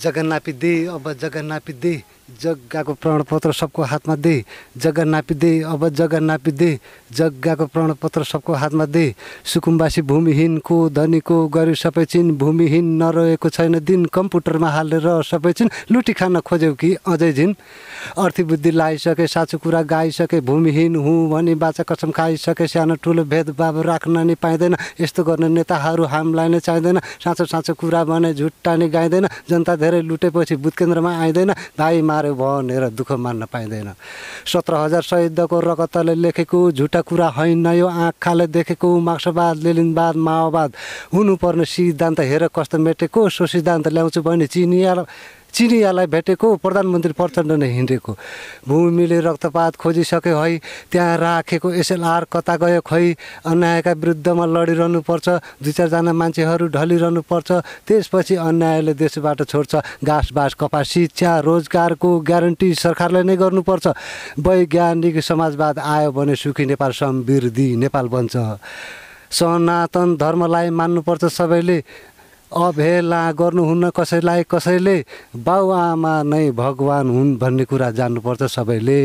जग्गा दे अब जग्गा दे जग्गाको प्रमाणपत्र सबको हातमा दे जगन्नापी दे अब जग्गा दे जग्गाको प्रमाणपत्र सबको हातमा दे सुकुम्बासी भूमिहीनको धनीको गरी सबै चिन भूमिहीन नरहेको छैन दिन कम्प्युटरमा हालेर सबै चिन लुटी खान खोज्यौ कि अझै झिन अर्थबुद्धि लगाइसके साँचो कुरा गाइसके भूमिहीन हुँ भने बाचा कसम खाइसके सानो ठुलो भेदभाव राख्न नि पाइँदैन यस्तो गर्ने नेताहरू हामीलाई नै चाहिँदैन साँचो साँचो कुरा भने झुट्टा नि गाइँदैन जनता धेरै लुटेपछि बुथ केन्द्रमा आइँदैन मार्यो माऱ्यो भनेर दुःख मान्न पाइँदैन सत्र हजार शहीदको रगतले लेखेको झुटा कुरा होइन यो आँखाले देखेको मार्क्सवाद लेलिनवाद माओवाद हुनुपर्ने सिद्धान्त हेर कस्तो मेटेको सो सिद्धान्त ल्याउँछु भने चिनिया चिनियालाई भेटेको प्रधानमन्त्री प्रचण्ड नै हिँडेको भूमिले रक्तपात खोजिसक्यो है त्यहाँ राखेको एसएलआर कता गयो खै अन्यायका विरुद्धमा लडिरहनु पर्छ दुई चारजना मान्छेहरू ढलिरहनु पर्छ त्यसपछि अन्यायले देशबाट छोड्छ घाँस बाँस कपास शिक्षा रोजगारको ग्यारेन्टी सरकारले नै गर्नुपर्छ वैज्ञानिक समाजवाद आयो भने सुखी नेपाल समृद्धि नेपाल बन्छ सनातन धर्मलाई मान्नुपर्छ सबैले अभेला गर्नुहुन्न कसैलाई कसैले आमा नै भगवान् हुन् भन्ने कुरा जान्नुपर्छ सबैले